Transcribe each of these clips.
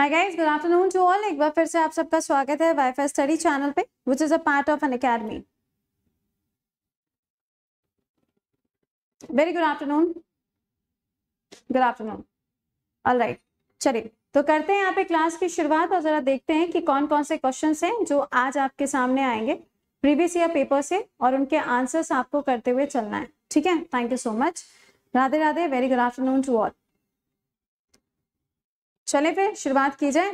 Hi guys good afternoon to all एक बार फिर से आप सबका स्वागत है वाईफाई स्टडी चैनल पे which is a part of Unacademy very good afternoon good afternoon all right चलिए तो करते हैं यहाँ पे क्लास की शुरुआत और जरा देखते हैं कि कौन कौन से क्वेश्चन हैं जो आज आपके सामने आएंगे प्रीवियस ईयर पेपर से और उनके आंसर्स आपको करते हुए चलना है ठीक है thank you so much Radhe Radhe very good afternoon to all चले फिर शुरुआत की जाए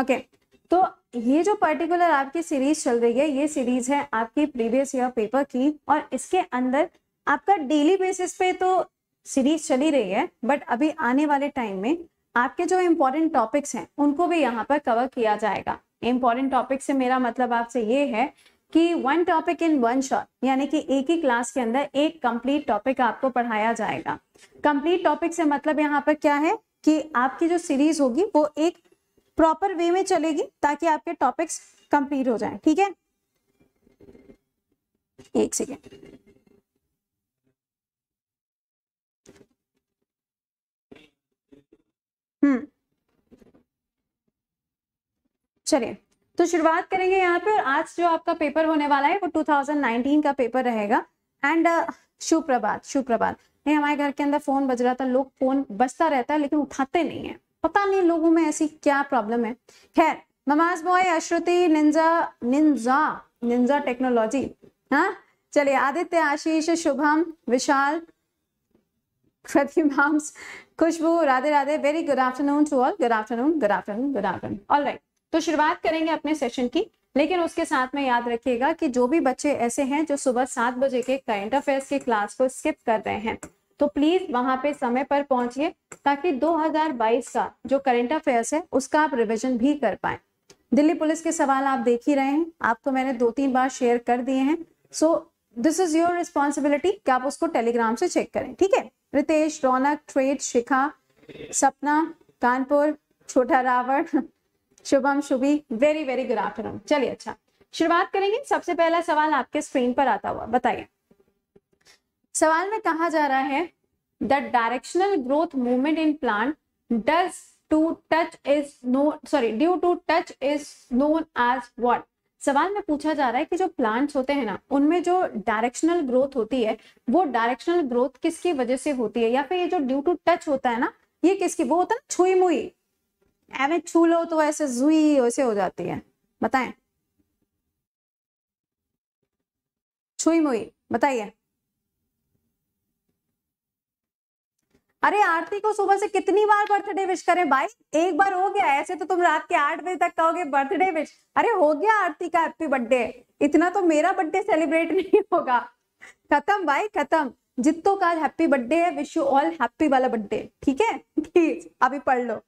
ओके तो ये जो पर्टिकुलर आपकी सीरीज चल रही है ये सीरीज है आपकी प्रीवियस ईयर पेपर की और इसके अंदर आपका डेली बेसिस पे तो सीरीज चली रही है बट अभी आने वाले टाइम में आपके जो इम्पोर्टेंट टॉपिक्स हैं उनको भी यहाँ पर कवर किया जाएगा इम्पॉर्टेंट टॉपिक से मेरा मतलब आपसे ये है कि one topic in one shot यानी कि एक ही क्लास के अंदर एक कंप्लीट टॉपिक आपको पढ़ाया जाएगा कंप्लीट टॉपिक से मतलब यहाँ पर क्या है कि आपकी जो सीरीज होगी वो एक प्रॉपर वे में चलेगी ताकि आपके टॉपिक्स कंप्लीट हो जाए ठीक है एक सेकेंड हम्म चलिए तो शुरुआत करेंगे यहाँ पे और आज जो आपका पेपर होने वाला है वो 2019 का पेपर रहेगा एंड uh, सुप्रभात सुप्रभात नहीं हमारे घर के अंदर फोन बज रहा था लोग फोन बजता रहता है लेकिन उठाते नहीं है पता नहीं लोगों में ऐसी क्या प्रॉब्लम है खैर mama's boy Ashruti ninja ninja ninja technology हाँ चलिए Aditya Ashish Shubham Vishal Khushboo Radhe Radhe very good afternoon to all good afternoon good afternoon good afternoon all right तो शुरुआत करेंगे अपने सेशन की लेकिन उसके साथ में याद रखिएगा कि जो भी बच्चे ऐसे हैं जो सुबह सात बजे के करंट अफेयर्स की क्लास को स्किप कर रहे हैं तो प्लीज वहां पे समय पर पहुंचिए ताकि 2022 का जो करंट अफेयर्स है उसका आप रिविजन भी कर पाए दिल्ली पुलिस के सवाल आप देख ही रहे हैं आपको तो मैंने दो तीन बार शेयर कर दिए हैं so this is your responsibility कि आप उसको टेलीग्राम से चेक करें ठीक है रितेश रौनक ट्रेड शिखा सपना कानपुर छोटा Ravan Shubham Shubhi very very good afternoon चलिए अच्छा शुरुआत करेंगे सबसे पहला सवाल आपके स्क्रीन पर आता हुआ बताइए सवाल में कहा जा रहा है the directional growth movement in plant does to touch is no sorry due to touch is known as what सवाल में पूछा जा रहा है कि जो प्लांट्स होते हैं ना उनमें जो डायरेक्शनल ग्रोथ होती है वो डायरेक्शनल ग्रोथ किसकी वजह से होती है या फिर ये जो ड्यू टू टच होता है ना ये किसकी वो होता है छुई मुई एवं छू लो तो ऐसे जुई ऐसे हो जाती है बताएं छुई मुई बताइए अरे आरती को सुबह से कितनी बार बर्थडे विश करें भाई एक बार हो गया ऐसे तो तुम रात के आठ बजे तक कहोगे बर्थडे विश अरे हो गया आरती का हैप्पी बर्थडे इतना तो मेरा बर्थडे सेलिब्रेट नहीं होगा खत्म भाई खत्म जितो का हैप्पी बर्थडे है विश यू ऑल हैप्पी वाला बर्थडे ठीक है प्लीज अभी पढ़ लो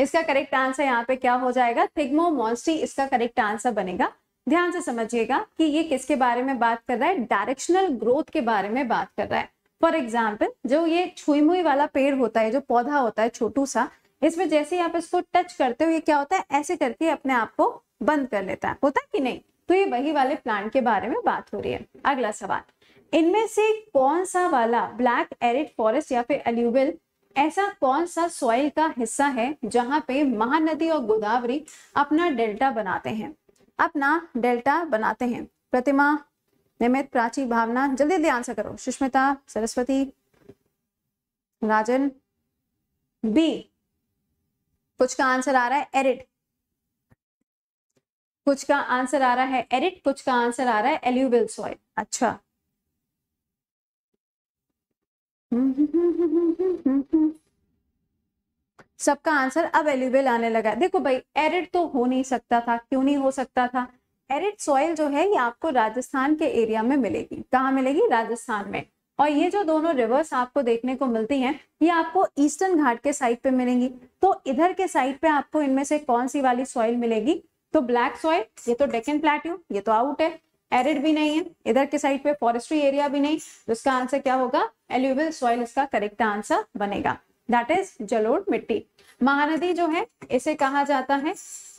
इसका करेक्ट आंसर यहाँ पे क्या हो जाएगा थिग्मो इसका करेक्ट आंसर बनेगा ध्यान से समझिएगा कि ये किसके बारे में बात कर रहा है डायरेक्शनल ग्रोथ के बारे में बात कर रहा है फॉर एग्जाम्पल जो ये छुईमुई वाला पेड़ होता है जो पौधा होता है छोटू सा इसमें जैसे ही आप इसको टच करते हो ये क्या होता है ऐसे करके अपने आप को बंद कर लेता है होता है कि नहीं तो ये वही वाले प्लांट के बारे में बात हो रही है अगला सवाल इनमें से कौन सा वाला ब्लैक एरिड फॉरेस्ट या फिर एल्यूबल ऐसा कौन सा सॉइल का हिस्सा है जहां पे महानदी और गोदावरी अपना डेल्टा बनाते हैं अपना डेल्टा बनाते हैं प्रतिमा निमित प्राची भावना जल्दी जल्दी आंसर करो सुष्मिता सरस्वती राजन बी कुछ का आंसर आ रहा है एरिड कुछ का आंसर आ रहा है एरिड कुछ का आंसर आ रहा है एल्यूबिल सॉइल अच्छा हम्म, हम्म, हम्म, सबका आंसर अवेलेबल आने लगा देखो भाई एरिड तो हो नहीं सकता था क्यों नहीं हो सकता था एरिड सॉइल जो है ये आपको राजस्थान के एरिया में मिलेगी कहाँ मिलेगी राजस्थान में और ये जो दोनों रिवर्स आपको देखने को मिलती हैं ये आपको ईस्टर्न घाट के साइड पे मिलेंगी तो इधर के साइड पे आपको इनमें से कौन सी वाली सॉइल मिलेगी तो ब्लैक सॉइल ये तो डेकन प्लेट्यू ये तो आउट है एरिड भी नहीं है इधर के साइड पे फॉरेस्ट्री एरिया भी नहीं तो इसका आंसर क्या होगा एल्यूबल सॉइल इसका करेक्ट आंसर बनेगा दैट इज जलोड़ मिट्टी महानदी जो है इसे कहा जाता है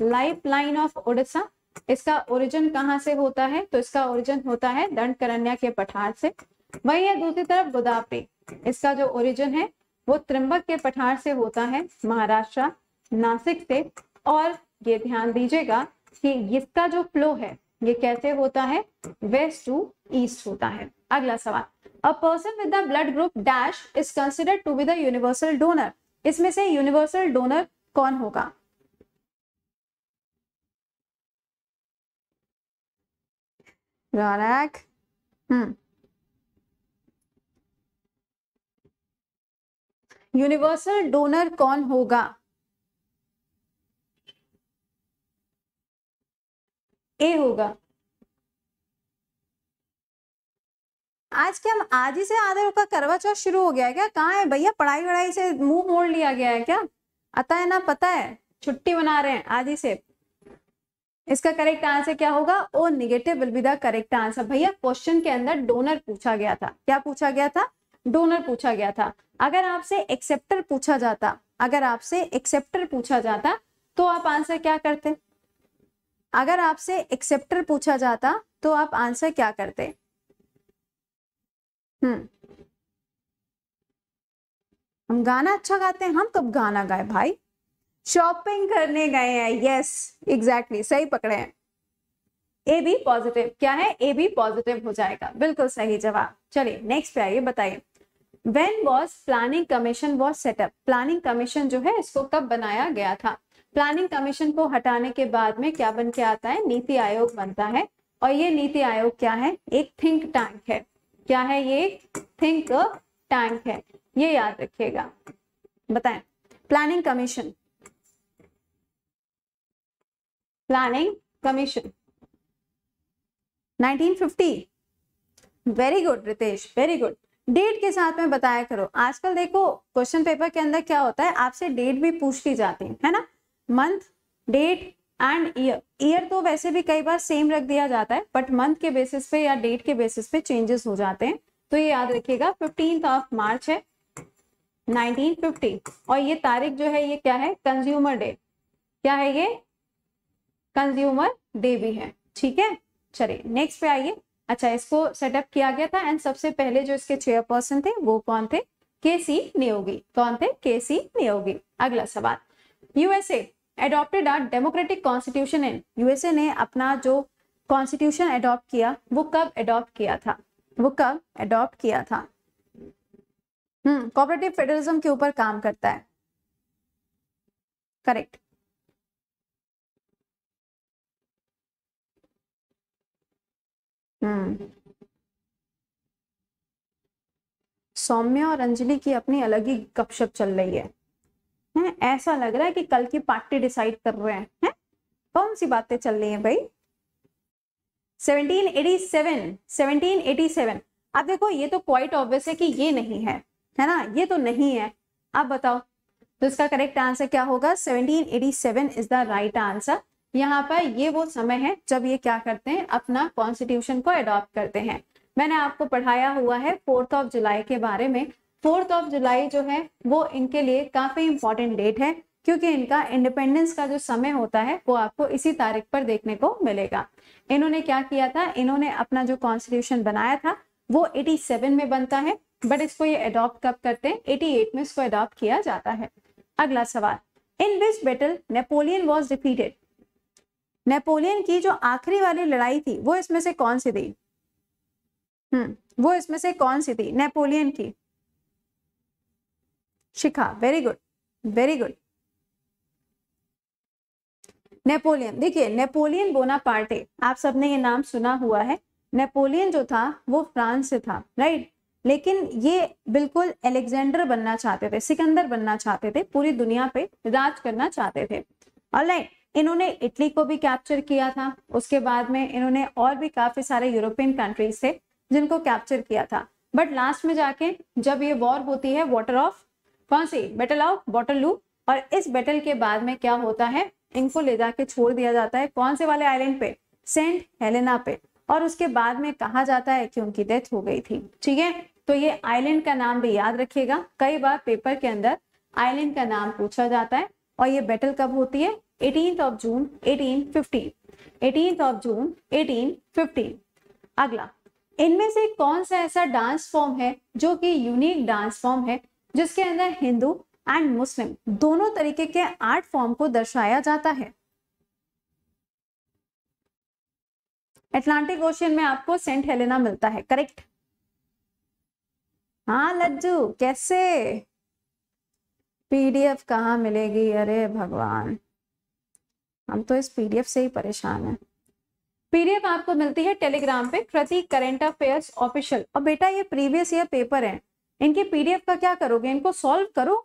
लाइफ लाइन ऑफ उड़ीसा इसका ओरिजिन कहाँ से होता है तो इसका ओरिजिन होता है दंड करण्या के पठार से वही है दूसरी तरफ गोदावरी इसका जो ओरिजिन है वो त्रिंबक के पठार से होता है महाराष्ट्र नासिक से और ये ध्यान दीजिएगा कि इसका जो फ्लो है ये कैसे होता है वेस्ट टू ईस्ट होता है अगला सवाल a person with the blood group dash is considered to be the universal donor इसमें से यूनिवर्सल डोनर कौन होगा यूनिवर्सल डोनर hmm. कौन होगा ए होगा आज के हम आज ही से आदर का करवा चौथ शुरू हो गया है क्या कहाँ है भैया पढ़ाई वढ़ाई से मुंह मोड़ लिया गया है क्या आता है ना पता है छुट्टी बना रहे हैं आज ही से इसका करेक्ट आंसर क्या होगा O negative will be the correct answer भैया क्वेश्चन के अंदर डोनर पूछा गया था क्या पूछा गया था डोनर पूछा गया था अगर आपसे एक्सेप्टर पूछा जाता अगर आपसे एक्सेप्टर पूछा जाता तो आप आंसर क्या करते अगर आपसे एक्सेप्टर पूछा जाता तो आप आंसर क्या करते हम्म हम गाना अच्छा गाते हैं हम कब गाना गाए भाई शॉपिंग करने गए हैं यस एग्जैक्टली सही पकड़े हैं ए बी पॉजिटिव क्या है ए बी पॉजिटिव हो जाएगा बिल्कुल सही जवाब चलिए नेक्स्ट पे आइए बताइए when was planning commission was set up planning commission जो है इसको कब बनाया गया था प्लानिंग कमीशन को हटाने के बाद में क्या बन के आता है नीति आयोग बनता है और ये नीति आयोग क्या है एक थिंक टैंक है क्या है ये थिंक टैंक है ये याद रखिएगा बताए planning commission planning commission 1950 very good Ritesh very good date के साथ में बताया करो आजकल देखो क्वेश्चन पेपर के अंदर क्या होता है आपसे डेट भी पूछ ली जाती है ना month date and year year तो वैसे भी कई बार सेम रख दिया जाता है बट मंथ के बेसिस पे या डेट के बेसिस पे चेंजेस हो जाते हैं तो ये याद रखिएगा फिफ्टीन ऑफ मार्च है 1950 और ये तारीख जो है ये क्या है कंज्यूमर डे क्या है ये कंज्यूमर डे भी है ठीक है चलिए नेक्स्ट पे आइए अच्छा इसको सेटअप किया गया था एंड सबसे पहले जो इसके चेयरपर्सन थे वो कौन थे के सी नियोगी कौन थे के सी नियोगी अगला सवाल USA adopted a democratic constitution in USA ने अपना जो कॉन्स्टिट्यूशन एडॉप्ट किया वो कब एडॉप्ट किया था वो कब एडॉप्ट किया था हम्म कॉपरेटिव फेडरलिज्म के ऊपर काम करता है करेक्ट हम्म सौम्या और अंजलि की अपनी अलग ही गपशप चल रही है है ऐसा लग रहा है कि कल की पार्टी डिसाइड कर रहे हैं है? कौन सी बातें चल रही है भाई 1787 1787 अब देखो ये तो क्वाइट ऑब्वियस है कि ये नहीं है है ना ये तो नहीं है अब बताओ तो इसका करेक्ट आंसर क्या होगा 1787 इज द राइट आंसर यहाँ पर ये वो समय है जब ये क्या करते हैं अपना कॉन्स्टिट्यूशन को अडॉप्ट करते हैं मैंने आपको पढ़ाया हुआ है फोर्थ ऑफ जुलाई के बारे में फोर्थ ऑफ जुलाई जो है वो इनके लिए काफी इंपॉर्टेंट डेट है क्योंकि इनका इंडिपेंडेंस का जो समय होता है वो आपको इसी तारीख पर देखने को मिलेगा इन्होंने क्या किया था इन्होंने अपना जो कॉन्स्टिट्यूशन बनाया था वो 87 में बनता है बट इसको ये अडॉप्ट कब करते हैं 88 में इसको अडॉप्ट किया जाता है अगला सवाल in which battle Napoleon was defeated Napoleon की जो आखिरी वाली लड़ाई थी वो इसमें से कौन सी थी हम्म वो इसमें से कौन सी थी नेपोलियन की Shikha very good very good Napoleon देखिए नेपोलियन बोना पार्टे आप सबने ये नाम सुना हुआ है नेपोलियन जो था वो फ्रांस से था राइट लेकिन ये बिल्कुल एलेक्जेंडर बनना चाहते थे सिकंदर बनना चाहते थे पूरी दुनिया पे राज करना चाहते थे और राइट इन्होंने इटली को भी कैप्चर किया था उसके बाद में इन्होंने और भी काफी सारे यूरोपियन कंट्रीज थे जिनको कैप्चर किया था बट लास्ट में जाके जब ये वॉर होती है वॉटर ऑफ कौन सी बैटल ऑफ बॉटलू और इस बैटल के बाद में क्या होता है इनको ले जाके छोड़ दिया जाता है कौन से वाले आइलैंड पे सेंट हेलेना पे और उसके बाद में कहा जाता है कि उनकी डेथ हो गई थी ठीक है तो ये आइलैंड का नाम भी याद रखिएगा कई बार पेपर के अंदर आइलैंड का नाम पूछा जाता है और ये बैटल कब होती है eighteen of June eighteen fifteen eighteen of June eighteen fifteen अगला इनमें से कौन सा ऐसा डांस फॉर्म है जो कि यूनिक डांस फॉर्म है जिसके अंदर हिंदू एंड मुस्लिम दोनों तरीके के आर्ट फॉर्म को दर्शाया जाता है एटलांटिक ओशियन में आपको सेंट हेलेना मिलता है करेक्ट हाँ लज्जू कैसे पीडीएफ कहाँ मिलेगी अरे भगवान हम तो इस पीडीएफ से ही परेशान हैं पीडीएफ आपको मिलती है टेलीग्राम पे कृति करेंट अफेयर्स ऑफिशियल और बेटा ये प्रीवियस ईयर पेपर है इनके पीडीएफ का क्या करोगे इनको सॉल्व करो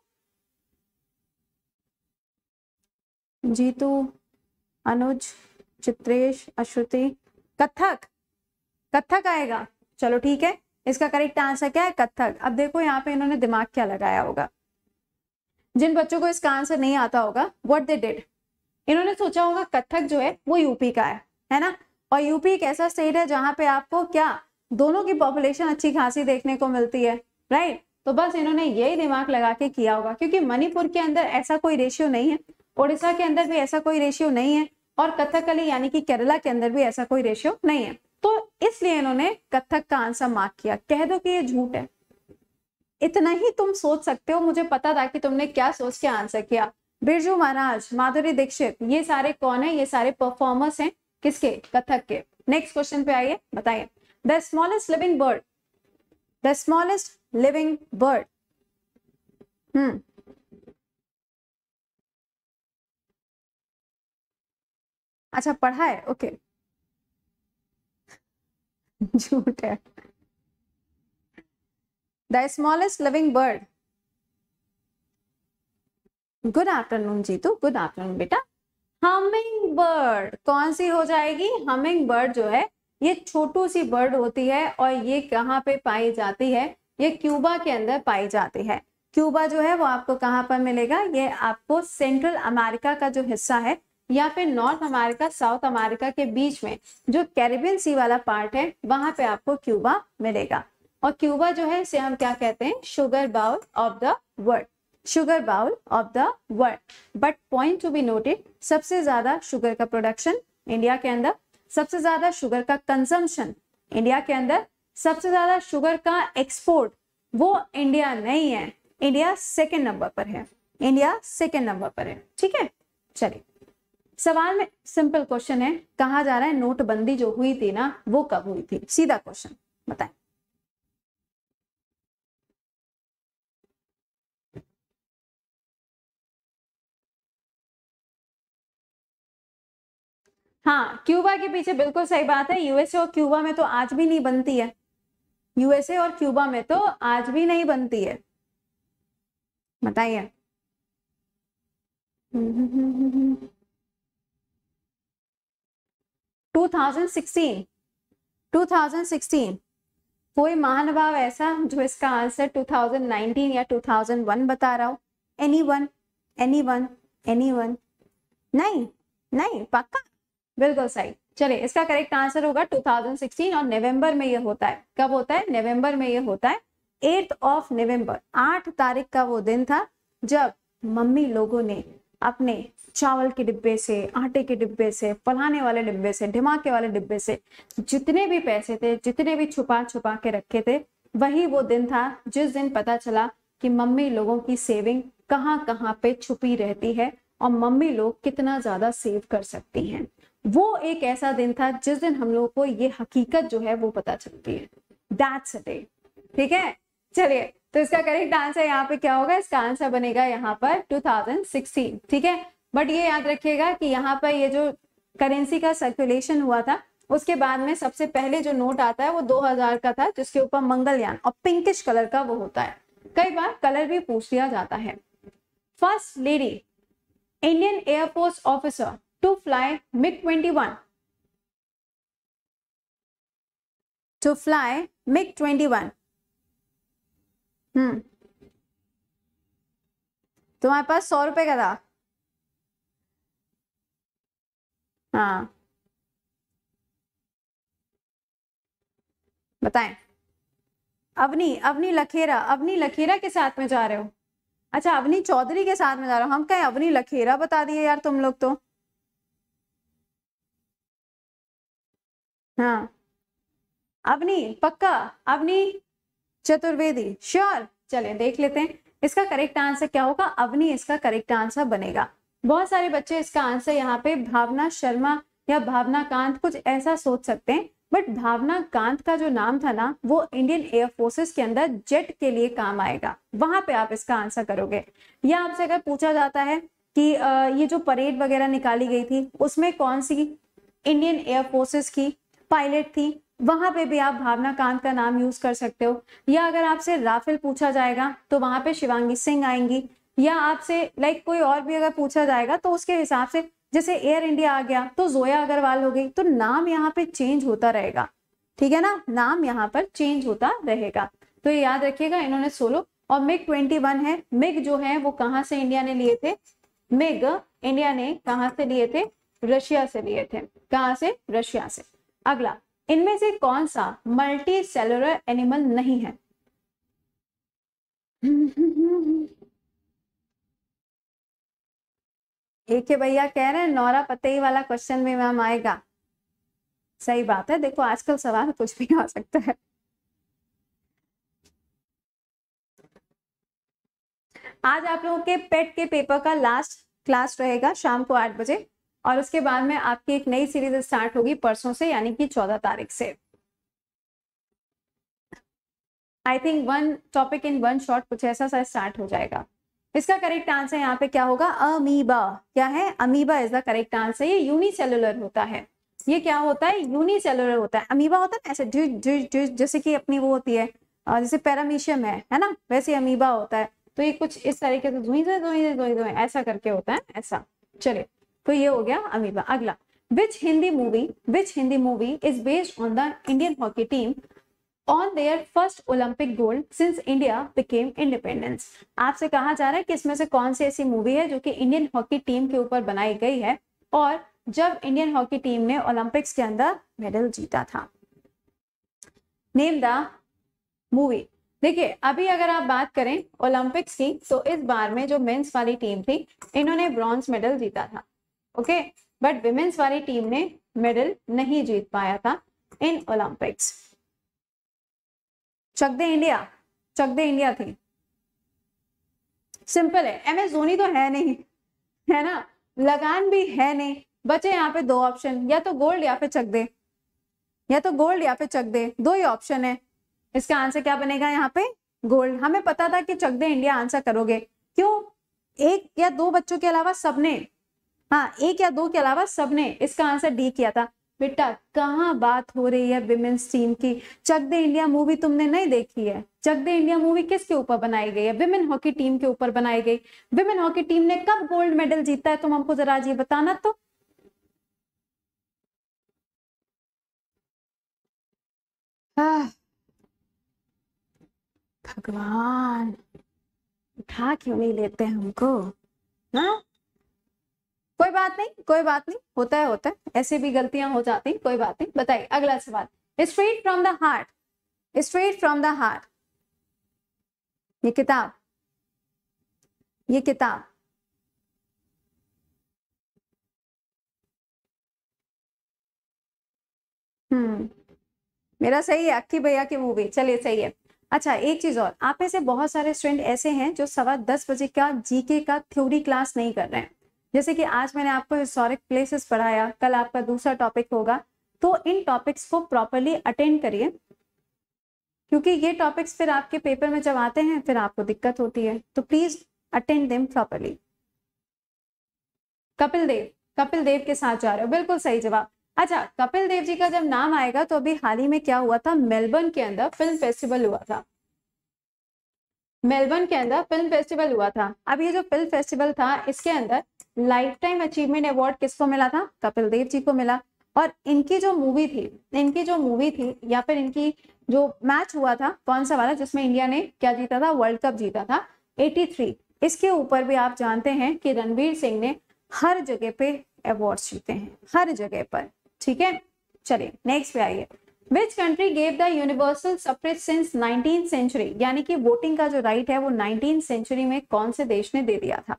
जीतू तो अनुज चित्रेश अश्रुति कथक कथक आएगा चलो ठीक है इसका करेक्ट आंसर क्या है कथक अब देखो यहाँ पे इन्होंने दिमाग क्या लगाया होगा जिन बच्चों को इसका आंसर नहीं आता होगा व्हाट दे डिड इन्होंने सोचा होगा कथक जो है वो यूपी का है है ना और यूपी एक ऐसा स्टेट है जहां पे आपको क्या दोनों की पॉपुलेशन अच्छी खासी देखने को मिलती है राइट तो बस इन्होंने यही दिमाग लगा के किया होगा क्योंकि मणिपुर के अंदर ऐसा कोई रेशियो नहीं है ओडिशा के अंदर भी ऐसा कोई रेशियो नहीं है और कथकली यानी कि केरला के अंदर भी ऐसा कोई रेशियो नहीं है तो इसलिए इन्होंने कथक का आंसर मार्क किया कह दो कि ये झूठ है इतना ही तुम सोच सकते हो मुझे पता था कि तुमने क्या सोच के आंसर किया बिरजू महाराज माधुरी दीक्षित ये सारे कौन है ये सारे परफॉर्मर्स हैं किसके कथक के नेक्स्ट क्वेश्चन पे आइए बताइए the smallest living bird the smallest living bird hmm अच्छा पढ़ा है ओके झूठ है the smallest living bird good afternoon Jeetu good afternoon बेटा हमिंग बर्ड कौन सी हो जाएगी हमिंग बर्ड जो है ये छोटू सी बर्ड होती है और ये कहाँ पे पाई जाती है ये क्यूबा के अंदर पाई जाती है क्यूबा जो है वो आपको कहाँ पर मिलेगा ये आपको सेंट्रल अमेरिका का जो हिस्सा है या फिर नॉर्थ अमेरिका साउथ अमेरिका के बीच में जो कैरेबियन सी वाला पार्ट है वहां पे आपको क्यूबा मिलेगा और क्यूबा जो है इसे हम क्या कहते हैं sugar bowl of the world sugar bowl of the world but point to be noted सबसे ज्यादा शुगर का प्रोडक्शन इंडिया के अंदर सबसे ज्यादा शुगर का कंजम्पशन इंडिया के अंदर सबसे ज्यादा शुगर का एक्सपोर्ट वो इंडिया नहीं है इंडिया सेकेंड नंबर पर है इंडिया सेकेंड नंबर पर है ठीक है चलिए सवाल में सिंपल क्वेश्चन है कहा जा रहा है नोटबंदी जो हुई थी ना वो कब हुई थी सीधा क्वेश्चन बताए हाँ क्यूबा के पीछे बिल्कुल सही बात है यूएसए और क्यूबा में तो आज भी नहीं बनती है यूएसए और क्यूबा में तो आज भी नहीं बनती है बताइए टू थाउजेंड सिक्सटीन कोई महानुभाव ऐसा जो इसका आंसर 2019 या 2001 बता रहा हो anyone anyone anyone नहीं नहीं पक्का बिल्कुल सही चले इसका करेक्ट आंसर होगा 2016 और नवंबर में ये होता है कब होता है नवंबर में ये होता है एट्थ ऑफ नवंबर आठ तारीख का वो दिन था जब मम्मी लोगों ने अपने चावल के डिब्बे से आटे के डिब्बे से फलाने वाले डिब्बे से धमाके वाले डिब्बे से जितने भी पैसे थे जितने भी छुपा छुपा के रखे थे वही वो दिन था जिस दिन पता चला कि मम्मी लोगों की सेविंग कहाँ कहाँ पे छुपी रहती है और मम्मी लोग कितना ज्यादा सेव कर सकती हैं वो एक ऐसा दिन था जिस दिन हम लोगों को ये हकीकत जो है वो पता चलती है दैट्स अ डे ठीक है चलिए तो इसका करेक्ट आंसर यहाँ पे क्या होगा इसका आंसर बनेगा यहाँ पर 2016 ठीक है बट ये याद रखिएगा कि यहाँ पर ये जो करेंसी का सर्कुलेशन हुआ था उसके बाद में सबसे पहले जो नोट आता है वो 2000 का था जिसके ऊपर मंगलयान और पिंकिश कलर का वो होता है कई बार कलर भी पूछ लिया जाता है first lady Indian air force officer to fly MiG-21. To fly MiG-21. Hmm hmm. तुम्हारे पास सौ रुपए का था हाँ बताएं अवनी अवनी लखेरा अवनी लखेरा के साथ में जा रहे हो अच्छा अवनी चौधरी के साथ में जा रहे हो हम कहें अवनी लखेरा बता दिए यार तुम लोग तो हाँ अवनी पक्का अवनी चतुर्वेदी श्योर चले देख लेते हैं इसका करेक्ट आंसर क्या होगा अवनी इसका करेक्ट आंसर बनेगा बहुत सारे बच्चे इसका आंसर यहाँ पे भावना शर्मा या भावना कांत कुछ ऐसा सोच सकते हैं बट भावना कांत का जो नाम था ना वो इंडियन एयर फोर्सेस के अंदर जेट के लिए काम आएगा वहां पे आप इसका आंसर करोगे या आपसे अगर पूछा जाता है कि ये जो परेड वगैरह निकाली गई थी उसमें कौन सी इंडियन एयर फोर्सेस की पायलट थी वहां पे भी आप भावना कांत का नाम यूज कर सकते हो या अगर आपसे राफेल पूछा जाएगा तो वहां पे शिवांगी सिंह आएंगी या आपसे लाइक कोई और भी अगर पूछा जाएगा तो उसके हिसाब से जैसे एयर इंडिया आ गया तो जोया अग्रवाल हो गई तो नाम यहाँ पे चेंज होता रहेगा ठीक है ना नाम यहाँ पर चेंज होता रहेगा तो ये याद रखिएगा इन्होंने सोलो और मिग ट्वेंटी वन है मिग जो है वो कहाँ से इंडिया ने लिए थे मिग इंडिया ने कहा से लिए थे रशिया से लिए थे कहा से रशिया से अगला इनमें से कौन सा मल्टी सेलुलर एनिमल नहीं है एक भैया कह रहे हैं नौरा ही वाला क्वेश्चन भी मैम आएगा सही बात है देखो आजकल सवाल कुछ भी आ सकता है आज आप लोगों के पेट के पेपर का लास्ट क्लास रहेगा शाम को आठ बजे और उसके बाद में आपकी एक नई सीरीज स्टार्ट होगी परसों से यानी कि चौदह तारीख से I think one topic in one short कुछ ऐसा सा स्टार्ट हो जाएगा इसका करेक्ट आंसर यहाँ पे क्या होगा अमीबा क्या है amoeba is the correct answer ये यूनिसेलुलर होता है ये क्या होता है यूनिसेलुलर होता है अमीबा होता है ना ऐसे जैसे कि अपनी वो होती है जैसे पैरामीशियम है है ना वैसे अमीबा होता है तो ये कुछ इस तरीके से धुई से धुई से धुई धुई ऐसा करके होता है ऐसा चलिए तो ये हो गया अमीबा अगला which Hindi movie which Hindi movie is based on the Indian hockey team on their first Olympic gold since India became independence आपसे कहा जा रहा है कि इसमें से कौन सी ऐसी मूवी है जो कि इंडियन हॉकी टीम के ऊपर बनाई गई है और जब इंडियन हॉकी टीम ने ओलंपिक्स के अंदर मेडल जीता था नेम द मूवी देखिए अभी अगर आप बात करें ओलंपिक्स की तो इस बार में जो मेंस वाली टीम थी इन्होंने ब्रॉन्ज मेडल जीता था ओके बट विमेन्स वाली टीम ने मेडल नहीं जीत पाया था इन Olympics Chak De India Chak De India थी सिंपल है एम एस धोनी तो है नहीं है ना लगान भी है नहीं बचे यहाँ पे दो ऑप्शन या तो गोल्ड या फिर चक दे या तो गोल्ड या फिर चक दे दो ही ऑप्शन है इसका आंसर क्या बनेगा यहाँ पे गोल्ड हमें पता था कि चक दे इंडिया आंसर करोगे क्यों एक या दो बच्चों के अलावा सबने हाँ एक या दो के अलावा सबने इसका आंसर डी किया था बेटा कहाँ बात हो रही है विमेन्स टीम की चक दे इंडिया मूवी तुमने नहीं देखी है चक दे इंडिया मूवी किसके ऊपर बनाई गई है विमेन हॉकी टीम के ऊपर बनाई गई विमेन हॉकी टीम ने कब गोल्ड मेडल जीता है तुम हमको जरा आज ये बताना तो हाँ। भगवान उठा क्यों नहीं लेते हमको हाँ कोई बात नहीं कोई बात नहीं होता है होता है ऐसे भी गलतियां हो जाती कोई बात नहीं बताइए अगला सवाल straight from the heart straight from the heart ये किताब ये किताब हम्म मेरा सही है अक्की भैया की मूवी चलिए सही है अच्छा एक चीज और आप में से बहुत सारे स्टूडेंट ऐसे हैं जो सवा दस बजे का जीके का थ्योरी क्लास नहीं कर रहे हैं जैसे कि आज मैंने आपको हिस्टोरिक प्लेसेस पढ़ाया कल आपका दूसरा टॉपिक होगा तो इन टॉपिक्स को प्रॉपरली अटेंड करिए क्योंकि ये टॉपिक्स फिर आपके पेपर में जब आते हैं फिर आपको दिक्कत होती है तो please attend them properly Kapil Dev Kapil Dev के साथ जा रहे हो बिल्कुल सही जवाब अच्छा कपिल देव जी का जब नाम आएगा तो अभी हाल ही में क्या हुआ था मेलबर्न के अंदर फिल्म फेस्टिवल हुआ था मेलबर्न के अंदर फिल्म फेस्टिवल हुआ था अब ये जो फिल्म फेस्टिवल था इसके अंदर लाइफ टाइम अचीवमेंट अवार्ड किसको मिला था कपिल देव जी को मिला और इनकी जो मूवी थी इनकी जो मूवी थी या फिर इनकी जो मैच हुआ था कौन सा वाला जिसमें इंडिया ने क्या जीता था वर्ल्ड कप जीता था 83 इसके ऊपर भी आप जानते हैं कि रणवीर सिंह ने हर जगह पे अवार्ड जीते हैं हर जगह पर ठीक है चलिए नेक्स्ट पे आइए which country gave the universal suffrage since nineteen century यानी कि वोटिंग का जो राइट है वो नाइनटीन सेंचुरी में कौन से देश ने दे दिया था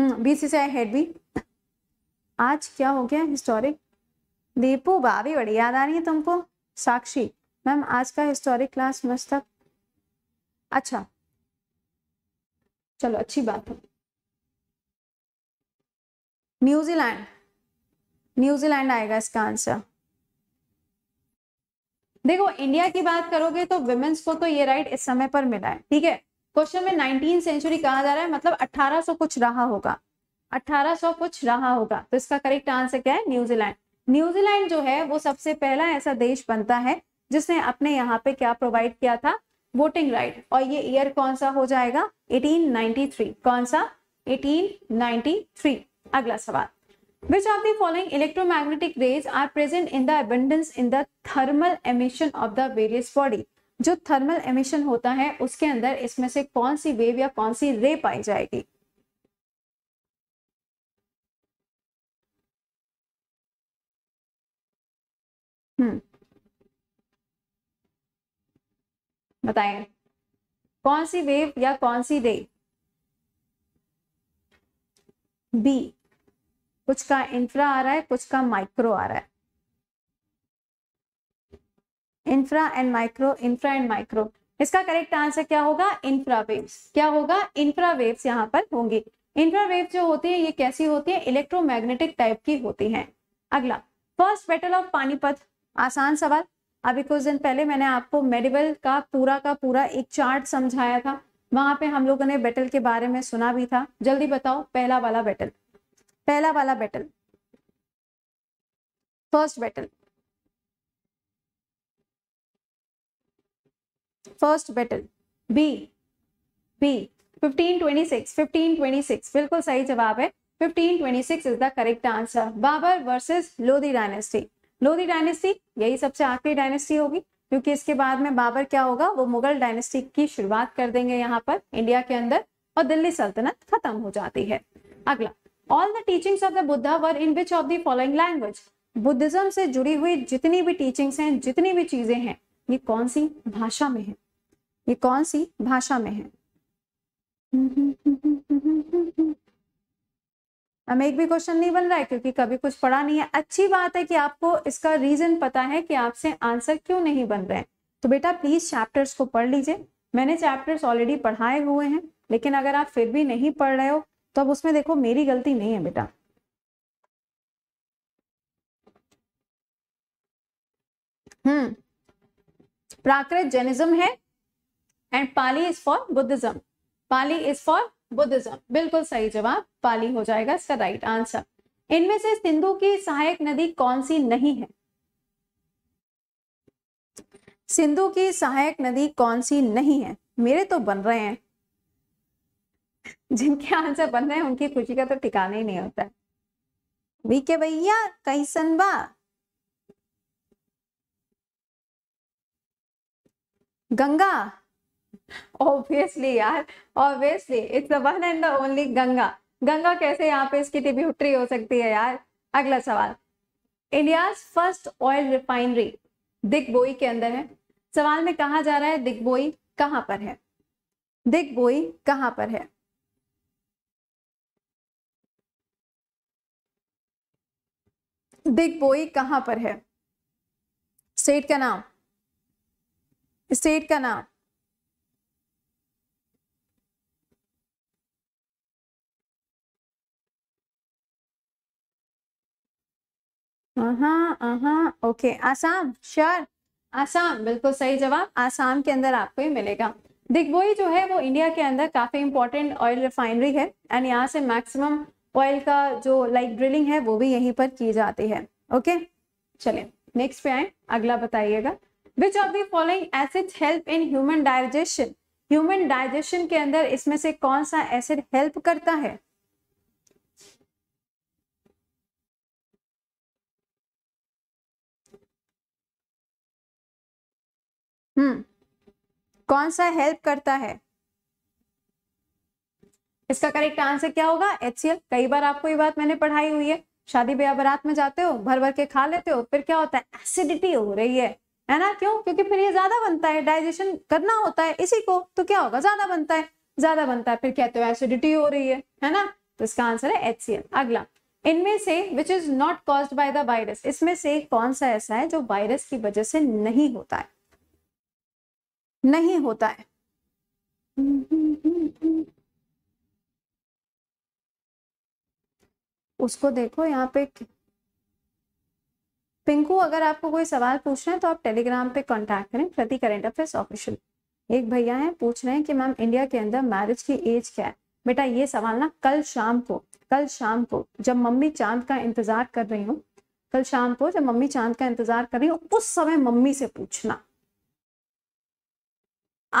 बीसीसीआई हेड भी आज क्या हो गया हिस्टोरिक दीपू भाभी बड़ी याद आ रही है तुमको साक्षी मैम आज का हिस्टोरिक क्लास मस्त तक अच्छा चलो अच्छी बात है न्यूजीलैंड न्यूजीलैंड आएगा इसका आंसर देखो इंडिया की बात करोगे तो वुमेन्स को तो ये राइट इस समय पर मिला है ठीक है क्वेश्चन में नाइनटीन सेंचुरी कहा जा रहा है मतलब 1800 कुछ रहा होगा 1800 कुछ रहा होगा तो इसका करेक्ट आंसर क्या है न्यूजीलैंड न्यूजीलैंड जो है वो सबसे पहला ऐसा देश बनता है जिसने अपने यहाँ पे क्या प्रोवाइड किया था वोटिंग राइट right. और ये ईयर कौन सा हो जाएगा 1893 कौन सा 1893 अगला सवाल which of the following electromagnetic rays are present in the abundance in the thermal emission of the various body जो थर्मल एमिशन होता है उसके अंदर इसमें से कौन सी वेव या कौन सी रे पाई जाएगी हम्म बताएं कौन सी वेव या कौन सी रे बी कुछ का इंफ्रा आ रहा है कुछ का माइक्रो आ रहा है infra and micro infra and micro इसका करेक्ट आंसर क्या होगा इंफ्रा क्या होगा इंफ्रा यहाँ पर होंगी इंफ्रावेव जो होती है ये कैसी होती है इलेक्ट्रोमैग्नेटिक टाइप की होती है अगला फर्स्ट बैटल ऑफ पानीपत आसान सवाल अभी कुछ दिन पहले मैंने आपको मेडिवल का पूरा का पूरा एक चार्ट समझाया था वहां पे हम लोगों ने बैटल के बारे में सुना भी था जल्दी बताओ पहला वाला बैटल पहला वाला battle first battle first battle B B 1526 1526 बिल्कुल सही जवाब है 1526 is the correct answer Babur versus Lodhi dynasty Lodhi dynasty यही सबसे आखिरी डायनेस्टी होगी क्योंकि इसके बाद में बाबर क्या होगा वो मुगल डायनेस्टी की शुरुआत कर देंगे यहाँ पर इंडिया के अंदर और दिल्ली सल्तनत खत्म हो जाती है अगला all the teachings of the Buddha were in which of language language Buddhism से जुड़ी हुई जितनी भी टीचिंग्स हैं जितनी भी चीजें हैं ये कौन सी भाषा में है ये कौन सी भाषा में है हम एक भी क्वेश्चन नहीं बन रहा है क्योंकि कभी कुछ पढ़ा नहीं है अच्छी बात है कि आपको इसका रीजन पता है कि आपसे आंसर क्यों नहीं बन रहे हैं तो बेटा प्लीज चैप्टर्स को पढ़ लीजिए मैंने चैप्टर्स ऑलरेडी पढ़ाए हुए हैं लेकिन अगर आप फिर भी नहीं पढ़ रहे हो तो अब उसमें देखो मेरी गलती नहीं है बेटा हम्म प्राकृत जैनिज्म है and Pali is for Buddhism Pali is for Buddhism बिल्कुल सही जवाब पाली हो जाएगा इसका राइट आंसर इनमें से सिंधु की सहायक नदी कौन सी नहीं है सिंधु की सहायक नदी कौन सी नहीं है मेरे तो बन रहे हैं जिनके आंसर बन रहे हैं उनकी खुशी का तो ठिकाना ही नहीं होता है भैया कैसन बा गंगा ऑब्वियसली यार obviously it's the one and the only Ganga Ganga कैसे यहाँ पे इसकी ट्रिब्यूटरी हो सकती है यार अगला सवाल India first oil refinery Digboi के अंदर है सवाल में कहा जा रहा है दिग्बोई कहाँ पर है दिग्बोई कहाँ पर है दिग्बोई कहाँ पर है स्टेट का नाम स्टेट का नाम आहा, ओके आसाम श्योर आसाम बिल्कुल सही जवाब आसाम के अंदर आपको ही मिलेगा दिग्बोई जो है वो इंडिया के अंदर काफ़ी इंपॉर्टेंट ऑयल रिफाइनरी है एंड यहाँ से मैक्सिमम ऑयल का जो लाइक ड्रिलिंग है वो भी यहीं पर की जाती है ओके चलिए नेक्स्ट पे आए अगला बताइएगा which of the following acid help in human digestion human digestion के अंदर इसमें से कौन सा एसिड हेल्प करता है हम्म कौन सा हेल्प करता है इसका करेक्ट आंसर क्या होगा एच कई बार आपको ये बात मैंने पढ़ाई हुई है शादी ब्याह बारात में जाते हो भर भर के खा लेते हो फिर क्या होता है एसिडिटी हो रही है है ना क्यों क्योंकि फिर ये ज्यादा बनता है डाइजेशन करना होता है इसी को तो क्या होगा ज्यादा बनता है ज्यादा बनता है फिर कहते हो एसिडिटी हो रही है है ना तो इसका आंसर है एच अगला इनमें से which is not cause by the virus इसमें से कौन सा ऐसा है जो वायरस की वजह से नहीं होता है नहीं होता है उसको देखो यहाँ पे पिंकू अगर आपको कोई सवाल पूछना है तो आप टेलीग्राम पे कांटेक्ट करें प्रति करेंट अफेयर्स ऑफिशियल एक भैया है पूछ रहे हैं कि मैम इंडिया के अंदर मैरिज की एज क्या है बेटा ये सवाल ना कल शाम को कल शाम को जब मम्मी चांद का इंतजार कर रही हूँ कल शाम को जब मम्मी चांद का इंतजार कर रही हूँ उस समय मम्मी से पूछना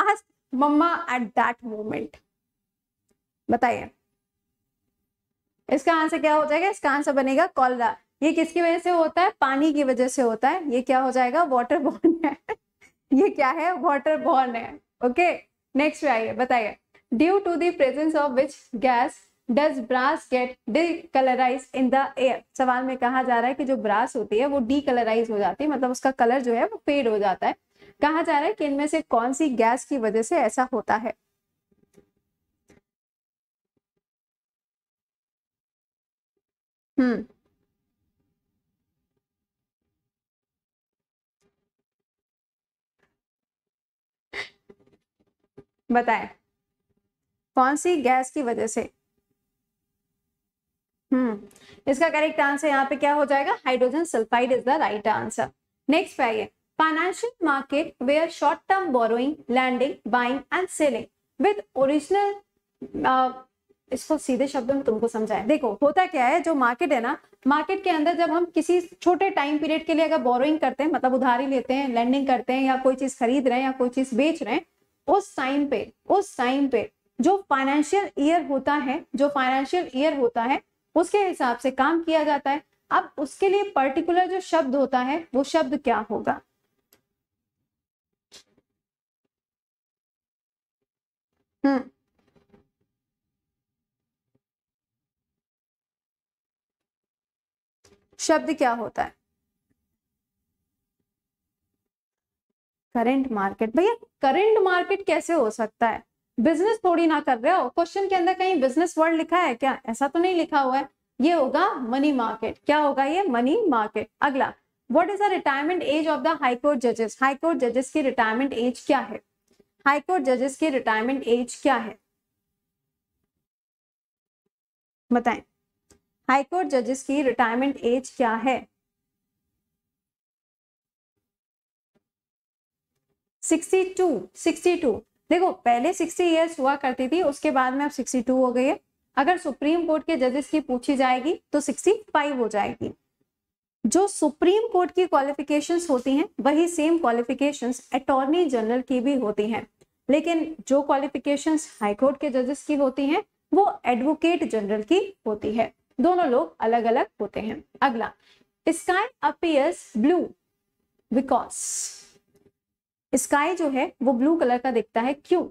आज मम्मा एट दैट मोमेंट बताइए इसका आंसर क्या हो जाएगा इसका आंसर बनेगा कॉलरा ये किसकी वजह से होता है पानी की वजह से होता है ये क्या हो जाएगा वॉटर बॉर्न है ये क्या है वॉटर बॉर्न है ओके नेक्स्ट पे आइए बताइए due to the presence of which gas does brass get decolorise in the air सवाल में कहा जा रहा है कि जो ब्रास होती है वो डीकलराइज हो जाती है मतलब उसका कलर जो है वो फेड हो जाता है कहा जा रहा है कि इनमें से कौन सी गैस की वजह से ऐसा होता है हम्म बताएं कौन सी गैस की वजह से हम्म इसका करेक्ट आंसर यहाँ पे क्या हो जाएगा hydrogen sulphide is the right answer next पे आइए financial market where short term borrowing lending buying and selling with original इसको सीधे शब्दों में तुमको समझाएं देखो होता क्या है जो मार्केट है ना मार्केट के अंदर जब हम किसी छोटे टाइम पीरियड के लिए अगर बोरोइंग करते हैं मतलब उधारी लेते हैं लैंडिंग करते हैं या कोई चीज खरीद रहे हैं या कोई चीज बेच रहे हैं उस टाइम पे उस टाइम पे जो फाइनेंशियल ईयर होता है जो फाइनेंशियल ईयर होता है उसके हिसाब से काम किया जाता है अब उसके लिए पर्टिकुलर जो शब्द होता है वो शब्द क्या होगा हम्म शब्द क्या होता है करेंट मार्केट भैया करेंट मार्केट कैसे हो सकता है बिजनेस थोड़ी ना कर रहे हो क्वेश्चन के अंदर कहीं बिजनेस वर्ड लिखा है क्या ऐसा तो नहीं लिखा हुआ है ये होगा मनी मार्केट क्या होगा ये मनी मार्केट अगला what is the retirement age of the high court जजेस हाई कोर्ट जजेस की रिटायरमेंट एज क्या है हाई कोर्ट जजेस की रिटायरमेंट एज क्या है बताएं हाई कोर्ट जजेस की रिटायरमेंट एज क्या है 62 62 देखो पहले 60 इयर्स हुआ करती थी उसके बाद में अब 62 हो गई है अगर सुप्रीम कोर्ट के जजेस की पूछी जाएगी तो 65 हो जाएगी जो सुप्रीम कोर्ट की क्वालिफिकेशंस होती हैं वही सेम क्वालिफिकेशंस अटॉर्नी जनरल की भी होती हैं लेकिन जो क्वालिफिकेशंस हाई कोर्ट के जजेस की होती हैं वो एडवोकेट जनरल की होती है दोनों लोग अलग अलग होते हैं अगला sky appears blue because sky जो है वो ब्लू कलर का दिखता है क्यों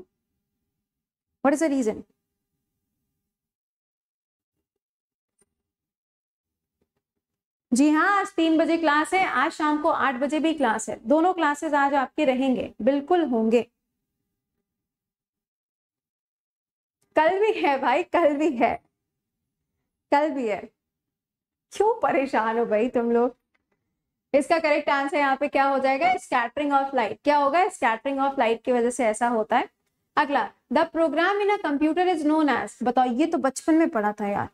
वट इज द रीजन जी हाँ आज तीन बजे क्लास है आज शाम को आठ बजे भी क्लास है दोनों क्लासेस आज आपके रहेंगे बिल्कुल होंगे कल भी है भाई कल भी है कल भी है क्यों परेशान हो भाई तुम लोग इसका करेक्ट आंसर यहाँ पे क्या हो जाएगा स्कैटरिंग ऑफ लाइट क्या होगा स्कैटरिंग ऑफ लाइट की वजह से ऐसा होता है अगला the program in a computer is known as बताओ ये तो बचपन में पढ़ा था यार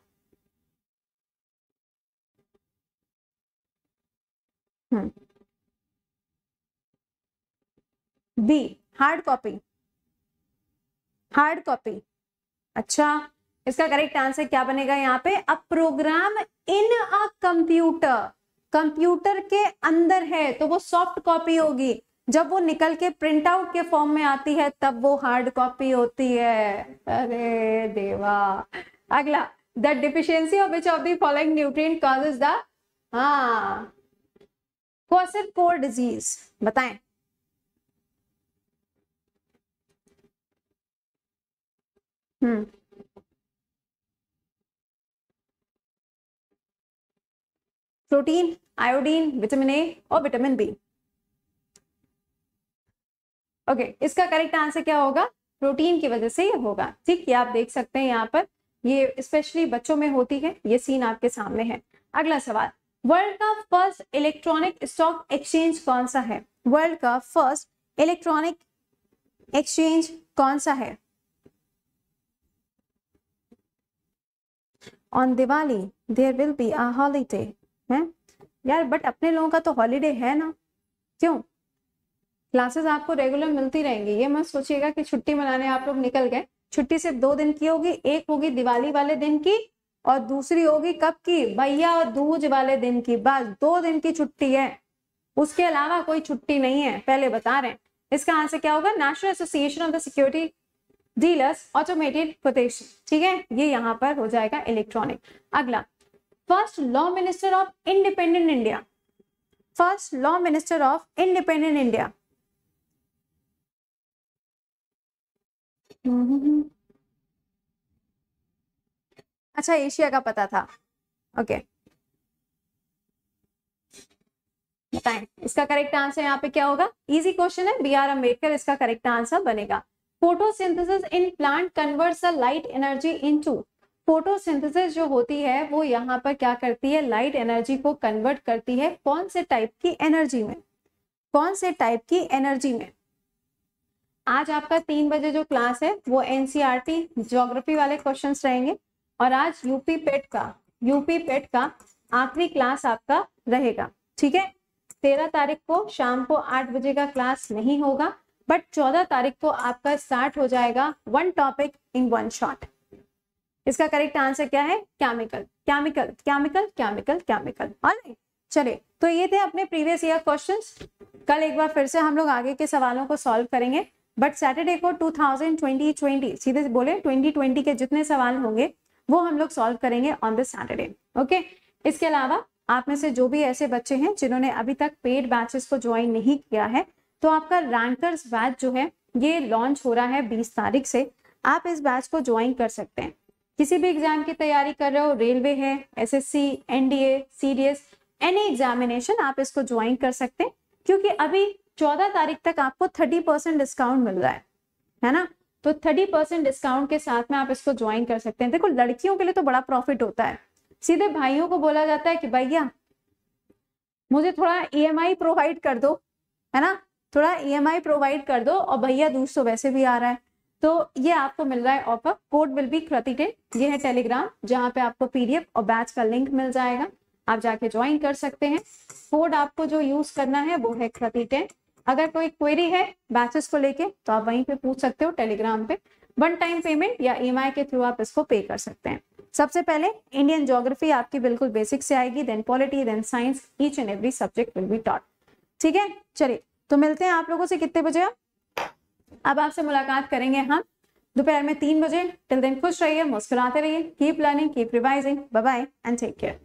B hard copy hard copy अच्छा इसका करेक्ट आंसर क्या बनेगा यहाँ पे a program in a computer computer के अंदर है तो वो सॉफ्ट कॉपी होगी जब वो निकल के प्रिंट आउट के फॉर्म में आती है तब वो हार्ड कॉपी होती है अरे देवा अगला the deficiency of which of the following nutrient causes the हाँ क्वेश्चन कोर डिजीज बताएं hmm protein iodine vitamin A और विटामिन बी ओके इसका करेक्ट आंसर क्या होगा प्रोटीन की वजह से ये होगा ठीक ये आप देख सकते हैं यहाँ पर ये स्पेशली बच्चों में होती है ये सीन आपके सामने है अगला सवाल वर्ल्ड का फर्स्ट इलेक्ट्रॉनिक स्टॉक एक्सचेंज कौन सा है वर्ल्ड का फर्स्ट इलेक्ट्रॉनिक एक्सचेंज कौन सा है on Diwali there will be a holiday है यार बट अपने लोगों का तो हॉलीडे है ना क्यों क्लासेस आपको रेगुलर मिलती रहेंगी ये मत सोचिएगा कि छुट्टी मनाने आप लोग निकल गए छुट्टी सिर्फ दो दिन की होगी एक होगी दिवाली वाले दिन की और दूसरी होगी कब की भैया और दूज वाले दिन की बस दो दिन की छुट्टी है उसके अलावा कोई छुट्टी नहीं है पहले बता रहे हैं इसका आंसर क्या होगा national association of the security dealers automated protection ठीक है ये यहाँ पर हो जाएगा इलेक्ट्रॉनिक अगला first law minister of independent India first law minister of independent India अच्छा एशिया का पता था ओके okay. इसका करेक्ट आंसर यहाँ पे क्या होगा इजी क्वेश्चन है बी आर अम्बेडकर इसका करेक्ट आंसर बनेगा photosynthesis in plant converts the light energy into photosynthesis जो होती है वो यहाँ पर क्या करती है लाइट एनर्जी को कन्वर्ट करती है कौन से टाइप की एनर्जी में कौन से टाइप की एनर्जी में आज आपका तीन बजे जो क्लास है वो एनसीईआरटी ज्योग्राफी e वाले क्वेश्चंस रहेंगे और आज यूपी पेट का यूपी पेट का आखिरी क्लास आपका रहेगा ठीक है तेरह तारीख को शाम को आठ बजे का क्लास नहीं होगा बट चौदह तारीख को आपका स्टार्ट हो जाएगा one topic in one shot इसका करेक्ट आंसर क्या है chemical chemical chemical chemical chemical चले चलिए तो ये थे अपने प्रीवियस ईयर क्वेश्चंस कल एक बार फिर से हम लोग आगे के सवालों को सॉल्व करेंगे बट सैटरडे को 2020 सीधे बोले 2020 के जितने सवाल होंगे वो हम लोग सॉल्व करेंगे ऑन दिस सैटरडे ओके इसके अलावा आप में से जो भी ऐसे बच्चे हैं जिन्होंने अभी तक पेड बैचेस को ज्वाइन नहीं किया है तो आपका रैंकर्स बैच जो है ये लॉन्च हो रहा है बीस तारीख से आप इस बैच को ज्वाइन कर सकते हैं किसी भी एग्जाम की तैयारी कर रहे हो रेलवे है SSC NDA CDS any examination आप इसको ज्वाइन कर सकते हैं क्योंकि अभी 14 तारीख तक आपको 30 परसेंट डिस्काउंट मिल रहा है है ना तो 30 परसेंट डिस्काउंट के साथ में आप इसको ज्वाइन कर सकते हैं देखो लड़कियों के लिए तो बड़ा प्रॉफिट होता है सीधे भाइयों को बोला जाता है कि भैया मुझे थोड़ा ई e प्रोवाइड कर दो है ना थोड़ा ई e प्रोवाइड कर दो और भैया दूर वैसे भी आ रहा है तो ये आपको मिल रहा है offer code will be credited ये है टेलीग्राम जहाँ पे आपको पीडीएफ और बैच का लिंक मिल जाएगा आप जाके ज्वाइन कर सकते हैं कोड आपको जो यूज करना है वो है क्रतिटेड अगर कोई क्वेरी है बैचेस को लेके तो आप वहीं पे पूछ सकते हो टेलीग्राम पे वन टाइम पेमेंट या ई e के थ्रू आप इसको पे कर सकते हैं सबसे पहले इंडियन ज्योग्राफी आपकी बिल्कुल बेसिक से आएगी then polity then science each and every subject will be taught ठीक है चलिए तो मिलते हैं आप लोगों से कितने बजे आप अब आपसे मुलाकात करेंगे हम दोपहर में तीन बजे टिल दिन खुश रहिए मुस्कुराते रहिए keep learning keep revising bye and take care